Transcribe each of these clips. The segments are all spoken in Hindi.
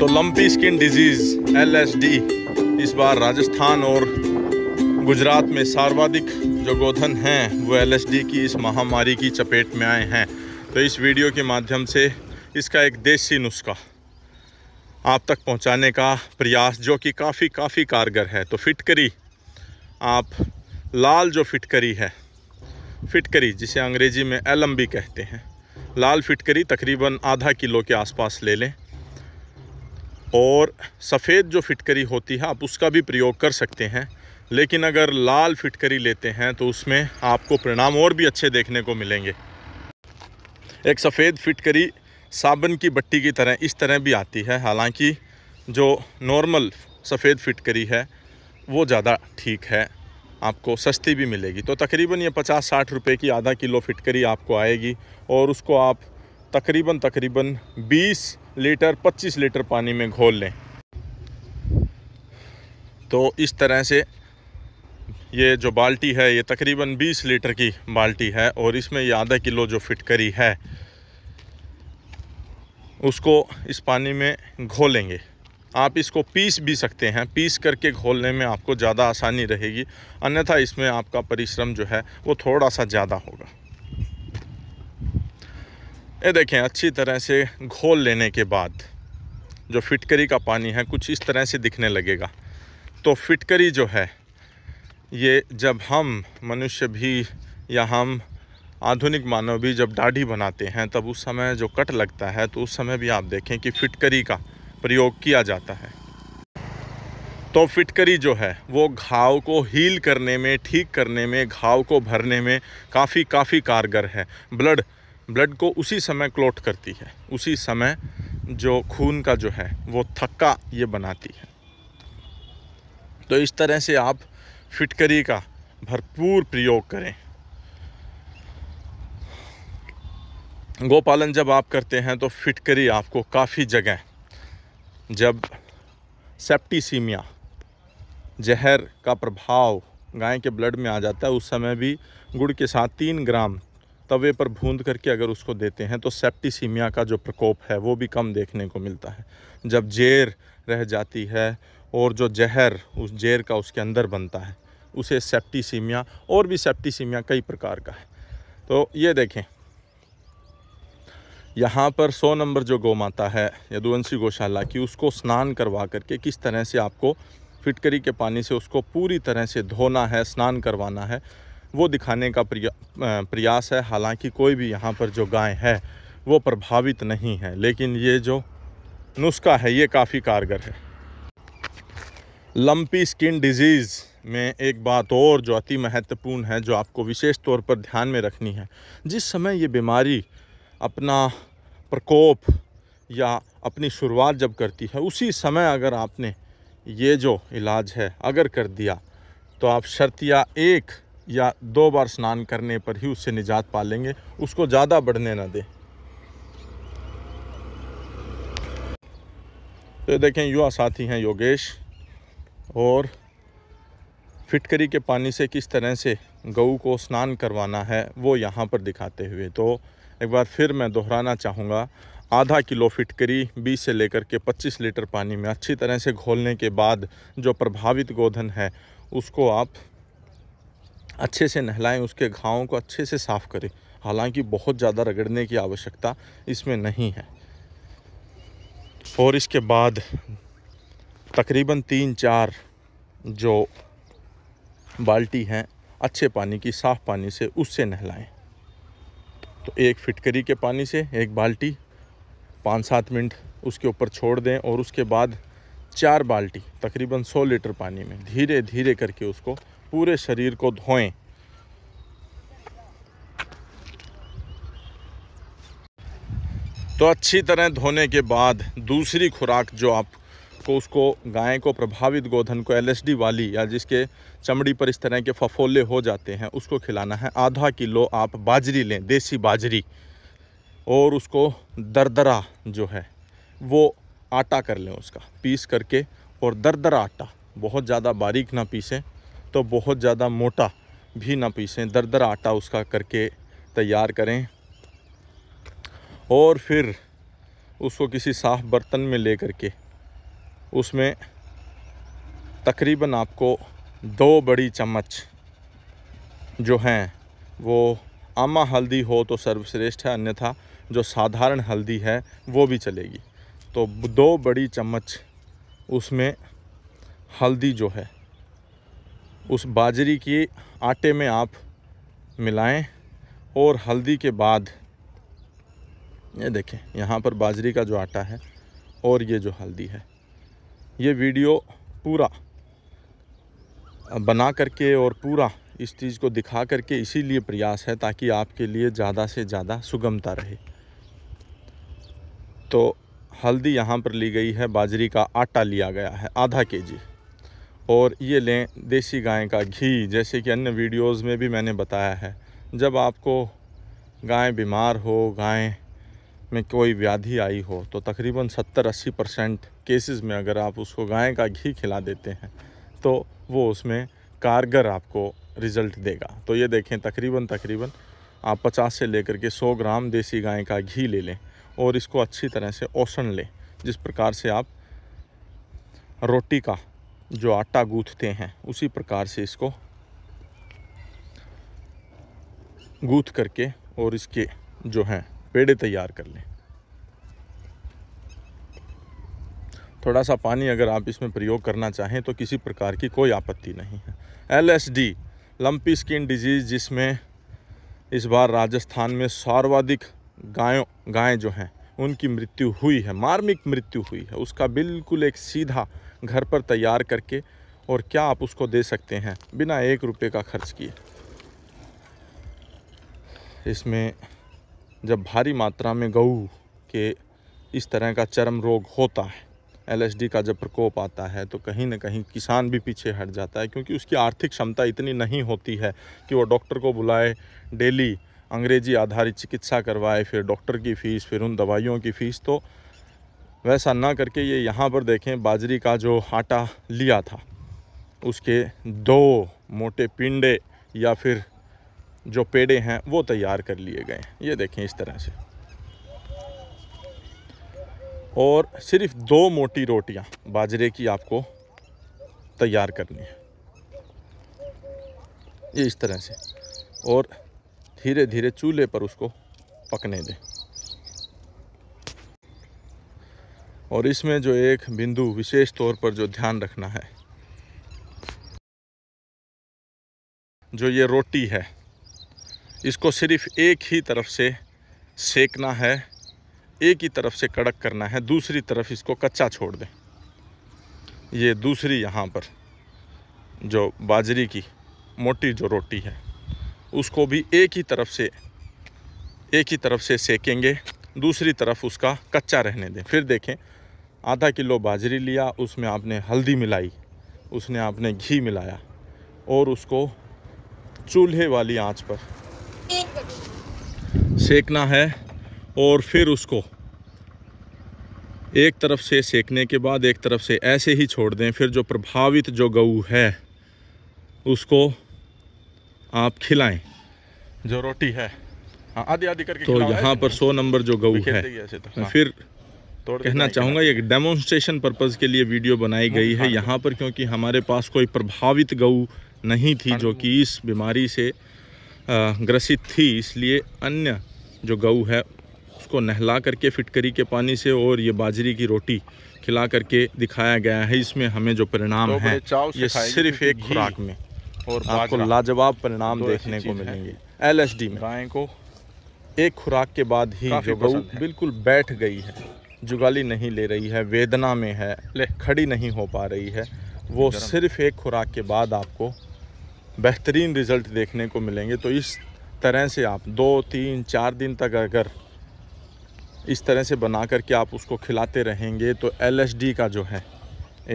तो लंपी स्किन डिजीज़ एल इस बार राजस्थान और गुजरात में सर्वाधिक जो गोधन हैं वो एल की इस महामारी की चपेट में आए हैं तो इस वीडियो के माध्यम से इसका एक देसी नुस्खा आप तक पहुंचाने का प्रयास जो कि काफ़ी काफ़ी कारगर है तो फिटकरी आप लाल जो फिटकरी है फिटकरी जिसे अंग्रेज़ी में एलम कहते हैं लाल फिटकरी तकरीबन आधा किलो के आसपास ले लें और सफ़ेद जो फिटकरी होती है आप उसका भी प्रयोग कर सकते हैं लेकिन अगर लाल फिटकरी लेते हैं तो उसमें आपको परिणाम और भी अच्छे देखने को मिलेंगे एक सफ़ेद फिटकरी साबन की बट्टी की तरह इस तरह भी आती है हालांकि जो नॉर्मल सफ़ेद फिटकरी है वो ज़्यादा ठीक है आपको सस्ती भी मिलेगी तो तकरीबन ये पचास साठ रुपए की आधा किलो फिटकरी आपको आएगी और उसको आप तकरीबन तकरीबन बीस लीटर 25 लीटर पानी में घोल लें तो इस तरह से ये जो बाल्टी है ये तकरीबन 20 लीटर की बाल्टी है और इसमें ये आधा किलो जो फिटकरी है उसको इस पानी में घोलेंगे आप इसको पीस भी सकते हैं पीस करके घोलने में आपको ज़्यादा आसानी रहेगी अन्यथा इसमें आपका परिश्रम जो है वो थोड़ा सा ज़्यादा होगा ये देखें अच्छी तरह से घोल लेने के बाद जो फिटकरी का पानी है कुछ इस तरह से दिखने लगेगा तो फिटकरी जो है ये जब हम मनुष्य भी या हम आधुनिक मानव भी जब दाढ़ी बनाते हैं तब उस समय जो कट लगता है तो उस समय भी आप देखें कि फिटकरी का प्रयोग किया जाता है तो फिटकरी जो है वो घाव को हील करने में ठीक करने में घाव को भरने में काफ़ी काफ़ी कारगर है ब्लड ब्लड को उसी समय क्लोट करती है उसी समय जो खून का जो है वो थक्का ये बनाती है तो इस तरह से आप फिटकरी का भरपूर प्रयोग करें गोपालन जब आप करते हैं तो फिटकरी आपको काफ़ी जगह जब सेप्टिसीमिया जहर का प्रभाव गाय के ब्लड में आ जाता है उस समय भी गुड़ के साथ तीन ग्राम तवे पर भूंद करके अगर उसको देते हैं तो सेप्टिसीमिया का जो प्रकोप है वो भी कम देखने को मिलता है जब जेर रह जाती है और जो जहर उस जेर का उसके अंदर बनता है उसे सेप्टिसीमिया और भी सेप्टिसीमिया कई प्रकार का है तो ये देखें यहाँ पर सौ नंबर जो गौ माता है यदुवंशी गौशाला की उसको स्नान करवा करके किस तरह से आपको फिटकरी के पानी से उसको पूरी तरह से धोना है स्नान करवाना है वो दिखाने का प्रयास है हालांकि कोई भी यहाँ पर जो गाय है वो प्रभावित नहीं है लेकिन ये जो नुस्खा है ये काफ़ी कारगर है लम्पी स्किन डिजीज़ में एक बात और जो अति महत्वपूर्ण है जो आपको विशेष तौर पर ध्यान में रखनी है जिस समय ये बीमारी अपना प्रकोप या अपनी शुरुआत जब करती है उसी समय अगर आपने ये जो इलाज है अगर कर दिया तो आप शर्तिया एक या दो बार स्नान करने पर ही उससे निजात पा लेंगे उसको ज़्यादा बढ़ने ना दें तो देखें युवा साथी हैं योगेश और फिटकरी के पानी से किस तरह से गऊ को स्नान करवाना है वो यहाँ पर दिखाते हुए तो एक बार फिर मैं दोहराना चाहूँगा आधा किलो फिटकरी 20 से लेकर के 25 लीटर पानी में अच्छी तरह से घोलने के बाद जो प्रभावित गोधन है उसको आप अच्छे से नहलाएं उसके घावों को अच्छे से साफ़ करें हालांकि बहुत ज़्यादा रगड़ने की आवश्यकता इसमें नहीं है और इसके बाद तकरीबन तीन चार जो बाल्टी हैं अच्छे पानी की साफ़ पानी से उससे नहलाएं तो एक फिटकरी के पानी से एक बाल्टी पाँच सात मिनट उसके ऊपर छोड़ दें और उसके बाद चार बाल्टी तकरीबन सौ लीटर पानी में धीरे धीरे करके उसको पूरे शरीर को धोएं तो अच्छी तरह धोने के बाद दूसरी खुराक जो आप को उसको गाय को प्रभावित गोधन को एलएसडी वाली या जिसके चमड़ी पर इस तरह के फफोले हो जाते हैं उसको खिलाना है आधा किलो आप बाजरी लें देसी बाजरी और उसको दरदरा जो है वो आटा कर लें उसका पीस करके और दरदरा आटा बहुत ज़्यादा बारीक ना पीसें तो बहुत ज़्यादा मोटा भी ना पीसें दर दर आटा उसका करके तैयार करें और फिर उसको किसी साफ़ बर्तन में ले करके उसमें तकरीबन आपको दो बड़ी चम्मच जो हैं वो आमा हल्दी हो तो सर्वश्रेष्ठ है अन्यथा जो साधारण हल्दी है वो भी चलेगी तो दो बड़ी चम्मच उसमें हल्दी जो है उस बाजरी के आटे में आप मिलाएं और हल्दी के बाद ये देखें यहाँ पर बाजरी का जो आटा है और ये जो हल्दी है ये वीडियो पूरा बना करके और पूरा इस चीज़ को दिखा करके इसीलिए प्रयास है ताकि आपके लिए ज़्यादा से ज़्यादा सुगमता रहे तो हल्दी यहाँ पर ली गई है बाजरी का आटा लिया गया है आधा के जी और ये लें देसी गाय का घी जैसे कि अन्य वीडियोस में भी मैंने बताया है जब आपको गाय बीमार हो गाय में कोई व्याधि आई हो तो तकरीबन 70-80 परसेंट केसेस में अगर आप उसको गाय का घी खिला देते हैं तो वो उसमें कारगर आपको रिज़ल्ट देगा तो ये देखें तकरीबन तकरीबन आप 50 से लेकर के 100 ग्राम देसी गाय का घी ले लें और इसको अच्छी तरह से औसन लें जिस प्रकार से आप रोटी का जो आटा गूँथते हैं उसी प्रकार से इसको गूंथ करके और इसके जो हैं पेड़े तैयार कर लें थोड़ा सा पानी अगर आप इसमें प्रयोग करना चाहें तो किसी प्रकार की कोई आपत्ति नहीं है एलएसडी लंपी स्किन डिजीज़ जिसमें इस बार राजस्थान में सर्वाधिक गायों गायें जो हैं उनकी मृत्यु हुई है मार्मिक मृत्यु हुई है उसका बिल्कुल एक सीधा घर पर तैयार करके और क्या आप उसको दे सकते हैं बिना एक रुपये का खर्च किए इसमें जब भारी मात्रा में गऊ के इस तरह का चरम रोग होता है एलएसडी का जब प्रकोप आता है तो कहीं ना कहीं किसान भी पीछे हट जाता है क्योंकि उसकी आर्थिक क्षमता इतनी नहीं होती है कि वो डॉक्टर को बुलाए डेली अंग्रेजी आधारित चिकित्सा करवाए फिर डॉक्टर की फ़ीस फिर उन दवाइयों की फ़ीस तो वैसा ना करके ये यहाँ पर देखें बाजरी का जो आटा लिया था उसके दो मोटे पिंडे या फिर जो पेड़े हैं वो तैयार कर लिए गए ये देखें इस तरह से और सिर्फ दो मोटी रोटियां बाजरे की आपको तैयार करनी है ये इस तरह से और धीरे धीरे चूल्हे पर उसको पकने दें और इसमें जो एक बिंदु विशेष तौर पर जो ध्यान रखना है जो ये रोटी है इसको सिर्फ एक ही तरफ से सेकना है एक ही तरफ से कड़क करना है दूसरी तरफ इसको कच्चा छोड़ दें ये दूसरी यहाँ पर जो बाजरी की मोटी जो रोटी है उसको भी एक ही तरफ से एक ही तरफ से सेकेंगे दूसरी तरफ उसका कच्चा रहने दें फिर देखें आधा किलो बाजरी लिया उसमें आपने हल्दी मिलाई उसने आपने घी मिलाया और उसको चूल्हे वाली आंच पर सेकना है और फिर उसको एक तरफ से सेकने के बाद एक तरफ से ऐसे ही छोड़ दें फिर जो प्रभावित जो गऊ है उसको आप खिलाएं जो रोटी है हाँ, करके तो यहाँ पर सौ नंबर जो गऊ है तो, हाँ। फिर कहना चाहूंगा ये डेमोन्स्ट्रेशन पर्पज़ के लिए वीडियो बनाई गई है हाँ। यहाँ पर क्योंकि हमारे पास कोई प्रभावित गऊ नहीं थी जो कि इस बीमारी से ग्रसित थी इसलिए अन्य जो गऊ है उसको नहला करके फिटकरी के पानी से और ये बाजरी की रोटी खिला करके दिखाया गया है इसमें हमें जो परिणाम तो है ये सिर्फ एक खुराक में और आपको लाजवाब परिणाम देखने को मिलेंगे डी में गाय को एक खुराक के बाद ही जो गऊ बिल्कुल बैठ गई है जुगाली नहीं ले रही है वेदना में है खड़ी नहीं हो पा रही है वो सिर्फ एक खुराक के बाद आपको बेहतरीन रिज़ल्ट देखने को मिलेंगे तो इस तरह से आप दो तीन चार दिन तक अगर इस तरह से बना कर के आप उसको खिलाते रहेंगे तो एलएसडी का जो है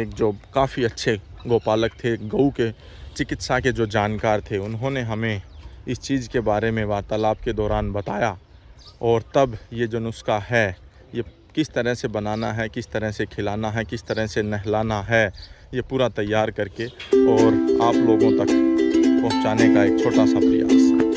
एक जो काफ़ी अच्छे गोपालक थे गऊ के चिकित्सा के जो जानकार थे उन्होंने हमें इस चीज़ के बारे में वार्तालाप के दौरान बताया और तब ये जो नुस्खा है ये किस तरह से बनाना है किस तरह से खिलाना है किस तरह से नहलाना है ये पूरा तैयार करके और आप लोगों तक पहुंचाने का एक छोटा सा प्रयास